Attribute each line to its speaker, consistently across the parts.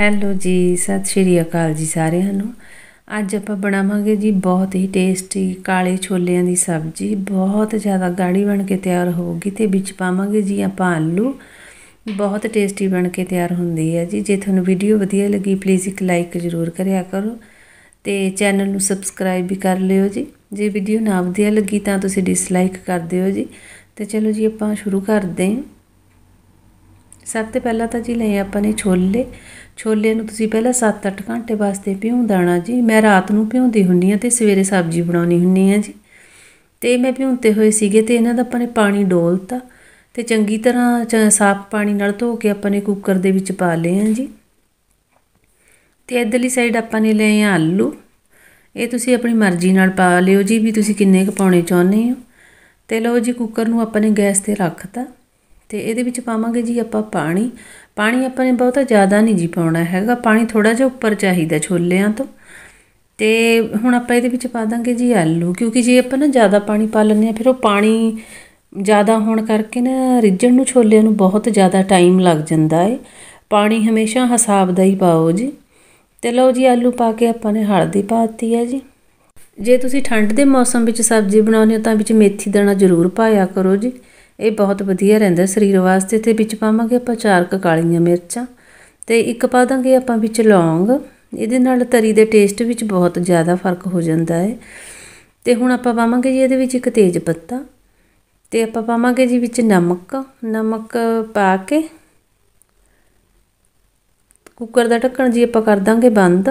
Speaker 1: hello ਜੀ ਸਤਿ ਸ਼੍ਰੀ ਅਕਾਲ ਜੀ ਸਾਰਿਆਂ ਨੂੰ ਅੱਜ ਆਪਾਂ ਬਣਾਵਾਂਗੇ ਜੀ ਬਹੁਤ ਹੀ ਟੇਸਟੀ ਕਾਲੇ ਛੋਲਿਆਂ ਦੀ ਸਬਜ਼ੀ ਬਹੁਤ ਜ਼ਿਆਦਾ ਗਾੜੀ ਬਣ ਕੇ ਤਿਆਰ ਹੋਊਗੀ ਤੇ ਵਿੱਚ ਪਾਵਾਂਗੇ ਜੀ ਆਪਾਂ ਆਲੂ ਬਹੁਤ ਟੇਸਟੀ ਬਣ ਕੇ ਤਿਆਰ ਹੁੰਦੀ ਹੈ ਜੀ ਜੇ ਤੁਹਾਨੂੰ ਵੀਡੀਓ ਵਧੀਆ ਲੱਗੀ ਪਲੀਜ਼ ਇੱਕ ਲਾਈਕ ਜ਼ਰੂਰ ਕਰਿਆ ਕਰੋ ਤੇ ਚੈਨਲ ਨੂੰ ਸਬਸਕ੍ਰਾਈਬ ਵੀ ਕਰ ਲਿਓ ਜੀ ਜੇ ਵੀਡੀਓ ਨਾ ਵਧੀਆ ਲੱਗੀ ਤਾਂ ਤੁਸੀਂ ਡਿਸਲਾਈਕ ਕਰ ਦਿਓ ਜੀ ਤੇ ਚਲੋ ਜੀ ਆਪਾਂ ਸ਼ੁਰੂ ਕਰਦੇ ਹਾਂ ਸਭ ਤੋਂ ਪਹਿਲਾਂ ਤਾਂ ਜੀ ਲਏ ਆਪਾਂ ਨੇ ਛੋਲੇ ਛੋਲੇ ਨੂੰ ਤੁਸੀਂ ਪਹਿਲਾਂ 7-8 ਘੰਟੇ ਵਾਸਤੇ ਭਿਉਂ ਦਾਣਾ ਜੀ ਮੈਂ ਰਾਤ ਨੂੰ ਭਿਉਂਦੀ ਹੁੰਨੀ ਆ ਤੇ ਸਵੇਰੇ ਸਬਜ਼ੀ ਬਣਾਉਣੀ ਹੁੰਨੀ ਆ ਜੀ ਤੇ ਮੈਂ ਭਿਉਂਤੇ ਹੋਏ ਸੀਗੇ ਤੇ ਇਹਨਾਂ ਦਾ ਆਪਾਂ ਨੇ ਪਾਣੀ ਡੋਲਤਾ ਤੇ ਚੰਗੀ ਤਰ੍ਹਾਂ ਸਾਫ਼ ਪਾਣੀ ਨਾਲ ਧੋ ਕੇ ਆਪਾਂ ਨੇ ਕੁੱਕਰ ਦੇ ਵਿੱਚ ਪਾ ਲਏ ਆ ਜੀ ਤੇ ਇਧਰਲੀ ਸਾਈਡ ਆਪਾਂ ਨੇ ਲਏ ਆ ਆਲੂ ਇਹ ਤੁਸੀਂ ਆਪਣੀ ਮਰਜ਼ੀ ਨਾਲ ਪਾ ਲਿਓ ਜੀ ਵੀ ਤੁਸੀਂ ਕਿੰਨੇ ਕੁ ਪਾਉਣੇ ਚਾਹੁੰਦੇ ਹੋ ਤੇ ਲਓ ਜੀ ਕੁੱਕਰ ਨੂੰ ਆਪਾਂ ਨੇ ਗੈਸ ਤੇ ਰੱਖਤਾ ਤੇ ਇਹਦੇ ਵਿੱਚ ਪਾਵਾਂਗੇ ਜੀ ਆਪਾਂ ਪਾਣੀ ਪਾਣੀ ਆਪਾਂ ਨੇ ਬਹੁਤਾ ਜ਼ਿਆਦਾ ਨਹੀਂ ਜੀ ਪਾਉਣਾ ਹੈਗਾ ਪਾਣੀ ਥੋੜਾ ਜਿਹਾ ਉੱਪਰ ਚਾਹੀਦਾ ਛੋਲਿਆਂ ਤੋਂ ਤੇ ਹੁਣ ਆਪਾਂ ਇਹਦੇ ਵਿੱਚ ਪਾ ਦਾਂਗੇ ਜੀ ਆਲੂ ਕਿਉਂਕਿ ਜੇ ਆਪਾਂ ਨਾ ਜ਼ਿਆਦਾ ਪਾਣੀ ਪਾ ਲੈਂਦੇ ਆ ਫਿਰ ਉਹ ਪਾਣੀ ਜ਼ਿਆਦਾ ਹੋਣ ਕਰਕੇ ਨਾ ਰਿੱਝਣ ਨੂੰ ਛੋਲਿਆਂ ਨੂੰ ਬਹੁਤ ਜ਼ਿਆਦਾ ਟਾਈਮ ਲੱਗ ਜਾਂਦਾ ਏ ਪਾਣੀ ਹਮੇਸ਼ਾ ਹਿਸਾਬ ਦਾ ਹੀ ਪਾਓ ਜੀ ਤੇ ਲਓ ਜੀ ਆਲੂ ਪਾ ਕੇ ਆਪਾਂ ਨੇ ਹਲਦੀ ਪਾਤੀ ਹੈ ਜੀ ਜੇ ਤੁਸੀਂ ਠੰਡ ਦੇ ਮੌਸਮ ਵਿੱਚ ਸਬਜ਼ੀ ਬਣਾਉਣੀ ਹੋ ਤਾਂ ਵਿੱਚ ਮੇਥੀ ਦਾਣਾ ਜ਼ਰੂਰ ਪਾਇਆ ਕਰੋ ਜੀ ਇਹ ਬਹੁਤ ਵਧੀਆ ਰਹਿੰਦਾ ਸਰੀਰ ਵਾਸਤੇ ਤੇ ਵਿੱਚ ਪਾਵਾਂਗੇ ਆਪਾਂ ਚਾਰ ਕ ਕਾਲੀਆਂ ਮਿਰਚਾਂ ਤੇ ਇੱਕ ਪਾ ਦਾਂਗੇ ਆਪਾਂ ਵਿੱਚ ਲੌਂਗ ਇਹਦੇ ਨਾਲ ਤਰੀ ਦੇ ਟੇਸਟ ਵਿੱਚ ਬਹੁਤ ਜ਼ਿਆਦਾ ਫਰਕ ਹੋ ਜਾਂਦਾ ਹੈ ਤੇ ਹੁਣ ਆਪਾਂ ਪਾਵਾਂਗੇ ਜੀ ਇਹਦੇ ਵਿੱਚ ਇੱਕ ਤੇਜ ਪੱਤਾ ਤੇ ਆਪਾਂ ਪਾਵਾਂਗੇ ਜੀ ਵਿੱਚ ਨਮਕ ਨਮਕ ਪਾ ਕੇ ਕੁੱਕਰ ਦਾ ਢੱਕਣ ਜੀ ਆਪਾਂ ਕਰ ਦਾਂਗੇ ਬੰਦ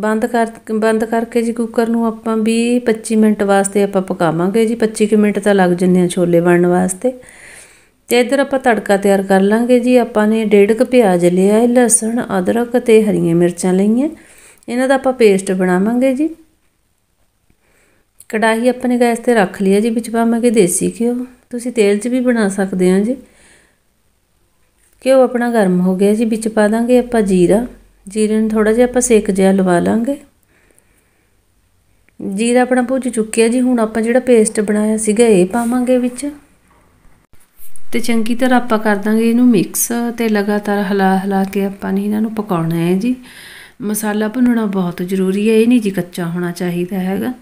Speaker 1: ਬੰਦ ਕਰ ਬੰਦ ਕਰਕੇ ਜੀ ਕੁੱਕਰ ਨੂੰ ਆਪਾਂ 20 25 ਮਿੰਟ ਵਾਸਤੇ ਆਪਾਂ ਪਕਾਵਾਂਗੇ ਜੀ 25 ਕਿ ਮਿੰਟ ਤਾਂ ਲੱਗ ਜਾਂਦੇ ਆ ਛੋਲੇ ਬਣਨ ਵਾਸਤੇ ਤੇ ਇਧਰ ਆਪਾਂ ਤੜਕਾ ਤਿਆਰ ਕਰ ਲਾਂਗੇ ਜੀ ਆਪਾਂ ਨੇ ਡੇਢ ਕ ਪਿਆਜ਼ ਲਿਆ ਹੈ ਲਸਣ ਅਦਰਕ ਤੇ ਹਰੀਆਂ ਮਿਰਚਾਂ ਲਈਆਂ ਇਹਨਾਂ ਦਾ ਆਪਾਂ ਪੇਸਟ ਬਣਾਵਾਂਗੇ ਜੀ ਕੜਾਹੀ ਆਪਣੇ ਗੈਸ ਤੇ ਰੱਖ ਲਿਆ ਜੀ ਵਿੱਚ ਪਾਵਾਂਗੇ ਦੇਸੀ ਘਿਓ ਤੁਸੀਂ ਤੇਲ 'ਚ ਵੀ ਬਣਾ ਸਕਦੇ ਆ ਜੀ ਘਿਓ ਆਪਣਾ ਗਰਮ ਹੋ ਗਿਆ ਜੀ ਵਿੱਚ ਪਾ ਦਾਂਗੇ ਆਪਾਂ ਜੀਰਾ ਜੀਰੇ ਨੂੰ ਥੋੜਾ ਜਿਹਾ ਆਪਾਂ ਸੇਕ ਜਿਆ ਲਵਾ ਲਾਂਗੇ ਜੀਰਾ ਆਪਣਾ ਭੁੱਜ ਚੁੱਕਿਆ ਜੀ ਹੁਣ ਆਪਾਂ ਜਿਹੜਾ ਪੇਸਟ ਬਣਾਇਆ ਸੀਗਾ ਇਹ ਪਾਵਾਂਗੇ ਵਿੱਚ ਤੇ ਚੰਗੀ ਤਰ੍ਹਾਂ ਆਪਾਂ ਕਰ ਦਾਂਗੇ ਇਹਨੂੰ ਮਿਕਸ ਤੇ ਲਗਾਤਾਰ ਹਲਾ ਹਲਾ ਕੇ ਆਪਾਂ ਨੇ ਇਹਨਾਂ ਨੂੰ ਪਕਾਉਣਾ ਹੈ ਜੀ ਮਸਾਲਾ ਭੁੰਨਣਾ ਬਹੁਤ ਜ਼ਰੂਰੀ ਹੈ ਇਹ ਨਹੀਂ ਜੀ ਕੱਚਾ ਹੋਣਾ ਚਾਹੀਦਾ ਹੈਗਾ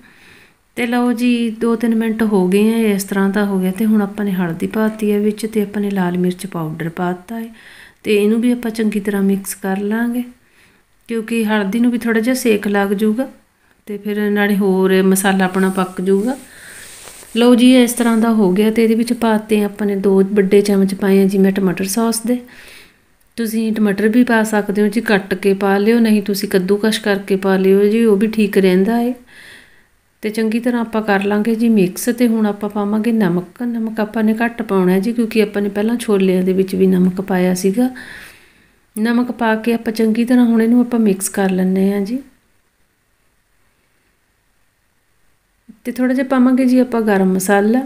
Speaker 1: ਤੇ ਲਓ ਜੀ 2-3 ਮਿੰਟ ਹੋ ਗਏ ਆ ਇਸ ਤਰ੍ਹਾਂ ਦਾ ਹੋ ਗਿਆ ਤੇ ਹੁਣ ਆਪਾਂ ਨੇ ਹਲਦੀ ਪਾਤੀ ਹੈ ਵਿੱਚ ਤੇ ਆਪਾਂ ਨੇ ਲਾਲ ਮਿਰਚ ਪਾਊਡਰ ਪਾਤਾ ਹੈ ਤੇ ਇਹਨੂੰ ਵੀ ਆਪਾਂ ਚੰਗੀ ਤਰ੍ਹਾਂ ਮਿਕਸ ਕਰ ਲਾਂਗੇ ਕਿਉਂਕਿ ਹਲਦੀ ਨੂੰ ਵੀ ਥੋੜਾ ਜਿਹਾ ਸੇਕ ਲੱਗ ਜਾਊਗਾ ਤੇ ਫਿਰ ਨਾਲੇ ਹੋਰ ਮਸਾਲਾ ਆਪਣਾ ਪੱਕ ਜਾਊਗਾ ਲਓ ਜੀ ਇਸ ਤਰ੍ਹਾਂ ਦਾ ਹੋ ਗਿਆ ਤੇ ਇਹਦੇ ਵਿੱਚ ਪਾਤੇ ਆਪਾਂ ਨੇ ਦੋ ਵੱਡੇ ਚਮਚ ਪਾਏ ਆ ਜੀ ਮੈਂ ਟਮਾਟਰ ਸੌਸ ਦੇ ਤੁਸੀਂ ਟਮਾਟਰ ਵੀ ਪਾ ਸਕਦੇ ਹੋ ਜੀ ਕੱਟ ਕੇ ਪਾ ਲਿਓ ਨਹੀਂ ਤੁਸੀਂ ਕੱਦੂਕਸ਼ ਕਰਕੇ ਪਾ ਲਿਓ ਜੀ ਉਹ ਵੀ ਠੀਕ ਰਹਿੰਦਾ ਹੈ ਤੇ ਚੰਗੀ ਤਰ੍ਹਾਂ ਆਪਾਂ ਕਰ ਲਾਂਗੇ ਜੀ ਮਿਕਸ ਤੇ ਹੁਣ ਆਪਾਂ ਪਾਵਾਂਗੇ ਨਮਕ ਨਮਕ ਆਪਾਂ ਨੇ ਘੱਟ ਪਾਉਣਾ ਜੀ ਕਿਉਂਕਿ ਆਪਾਂ ਨੇ ਪਹਿਲਾਂ ਛੋਲਿਆਂ ਦੇ ਵਿੱਚ ਵੀ ਨਮਕ ਪਾਇਆ ਸੀਗਾ ਨਮਕ ਪਾ ਕੇ ਆਪਾਂ ਚੰਗੀ ਤਰ੍ਹਾਂ ਹੁਣ ਇਹਨੂੰ ਆਪਾਂ ਮਿਕਸ ਕਰ ਲੈਣੇ ਆ ਜੀ ਤੇ ਥੋੜਾ ਜਿਹਾ ਪਾਵਾਂਗੇ ਜੀ ਆਪਾਂ ਗਰਮ ਮਸਾਲਾ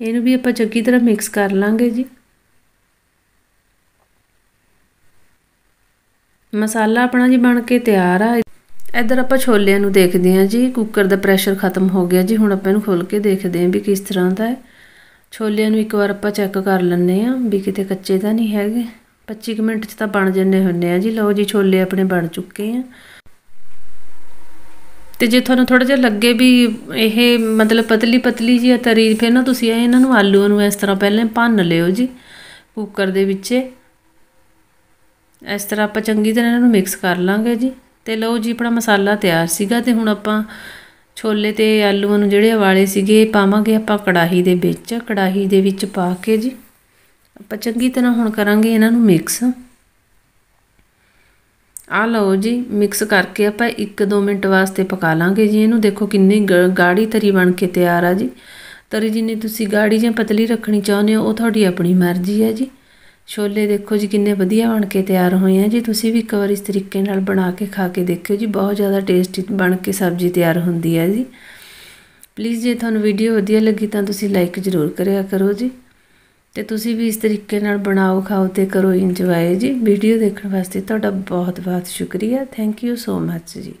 Speaker 1: ਇਹਨੂੰ ਵੀ ਆਪਾਂ ਚੰਗੀ ਤਰ੍ਹਾਂ ਮਿਕਸ ਕਰ ਲਾਂਗੇ ਜੀ ਮਸਾਲਾ ਆਪਣਾ ਜੀ ਬਣ ਕੇ ਤਿਆਰ ਆ ਇਧਰ ਆਪਾਂ ਛੋਲਿਆਂ ਨੂੰ ਦੇਖਦੇ ਆ ਜੀ ਕੁੱਕਰ ਦਾ ਪ੍ਰੈਸ਼ਰ ਖਤਮ ਹੋ ਗਿਆ ਜੀ ਹੁਣ ਆਪਾਂ ਇਹਨੂੰ ਖੋਲ ਕੇ ਦੇਖਦੇ ਆਂ ਵੀ ਕਿਸ ਤਰ੍ਹਾਂ ਦਾ ਹੈ ਛੋਲਿਆਂ ਨੂੰ ਇੱਕ ਵਾਰ ਆਪਾਂ ਚੈੱਕ ਕਰ ਲੈਣੇ ਆ ਵੀ ਕਿਤੇ ਕੱਚੇ ਤਾਂ ਨਹੀਂ ਹੈਗੇ 25 ਮਿੰਟ 'ਚ ਤਾਂ ਬਣ ਜੰਨੇ ਹੁੰਨੇ ਆ ਜੀ ਲਓ ਜੀ ਛੋਲੇ ਆਪਣੇ ਬਣ ਚੁੱਕੇ ਆ ਤੇ ਜੇ ਤੁਹਾਨੂੰ ਥੋੜਾ ਜਿਹਾ ਲੱਗੇ ਵੀ ਇਹ ਮਤਲਬ ਪਤਲੀ ਪਤਲੀ ਜੀ ਤਰੀ ਫਿਰ ਨਾ ਤੁਸੀਂ ਇਹਨਾਂ ਨੂੰ ਆਲੂਆਂ ਨੂੰ ਇਸ ਤਰ੍ਹਾਂ ਪਹਿਲਾਂ ਭੰਨ ਲਿਓ ਜੀ ਕੁੱਕਰ ਦੇ ਵਿੱਚ ਇਸ ਤਰ੍ਹਾਂ ਆਪਾਂ ਚੰਗੀ ਤਰ੍ਹਾਂ ਇਹਨਾਂ ਨੂੰ ਮਿਕਸ ਕਰ ਲਾਂਗੇ ਜੀ ਤੇ ਲਓ ਜੀ ਆਪਣਾ ਮਸਾਲਾ ਤਿਆਰ ਸੀਗਾ ਤੇ ਹੁਣ ਆਪਾਂ ਛੋਲੇ ਤੇ ਆਲੂਆਂ ਨੂੰ ਜਿਹੜੇ ਉਬਾਲੇ ਸੀਗੇ ਪਾਵਾਂਗੇ ਆਪਾਂ ਕੜਾਹੀ ਦੇ ਵਿੱਚ ਕੜਾਹੀ ਦੇ ਵਿੱਚ ਪਾ ਕੇ ਜੀ ਆਪਾਂ ਚੰਗੀ ਤਰ੍ਹਾਂ ਹੁਣ ਕਰਾਂਗੇ ਇਹਨਾਂ ਨੂੰ ਮਿਕਸ ਆ ਲਓ ਜੀ ਮਿਕਸ ਕਰਕੇ ਆਪਾਂ 1-2 ਮਿੰਟ ਵਾਸਤੇ ਪਕਾ ਲਾਂਗੇ ਜੀ ਇਹਨੂੰ ਦੇਖੋ ਕਿੰਨੀ ਗਾੜੀ ਤਰੀ ਬਣ ਕੇ ਤਿਆਰ ਆ ਜੀ ਤਰੀ ਜਿੰਨੀ ਤੁਸੀਂ ਗਾੜੀ ਜਾਂ ਪਤਲੀ ਰੱਖਣੀ ਚਾਹੁੰਦੇ ਹੋ ਉਹ ਤੁਹਾਡੀ ਆਪਣੀ ਮਰਜ਼ੀ ਹੈ ਜੀ ਛੋਲੇ ਦੇਖੋ ਜੀ ਕਿੰਨੇ ਵਧੀਆ ਬਣ ਕੇ ਤਿਆਰ ਹੋਏ ਆ ਜੀ ਤੁਸੀਂ ਵੀ ਇੱਕ ਵਾਰ ਇਸ ਤਰੀਕੇ ਨਾਲ ਬਣਾ ਕੇ ਖਾ ਕੇ ਦੇਖਿਓ ਜੀ ਬਹੁਤ ਜ਼ਿਆਦਾ ਟੇਸਟੀ ਬਣ ਕੇ ਸਬਜ਼ੀ ਤਿਆਰ ਹੁੰਦੀ ਹੈ ਜੀ ਪਲੀਜ਼ ਜੇ ਤੁਹਾਨੂੰ ਵੀਡੀਓ ਵਧੀਆ ਲੱਗੀ ਤਾਂ ਤੁਸੀਂ ਲਾਈਕ ਜ਼ਰੂਰ ਕਰਿਆ ਕਰੋ ਜੀ ਤੇ ਤੁਸੀਂ ਵੀ ਇਸ ਤਰੀਕੇ ਨਾਲ ਬਣਾਓ ਖਾਓ ਤੇ ਕਰੋ ਇੰਜੋਏ ਜੀ ਵੀਡੀਓ ਦੇਖਣ ਵਾਸਤੇ ਤੁਹਾਡਾ ਬਹੁਤ ਬਹੁਤ ਸ਼ੁਕਰੀਆ ਥੈਂਕ ਯੂ ਸੋ ਮੱਚ ਜੀ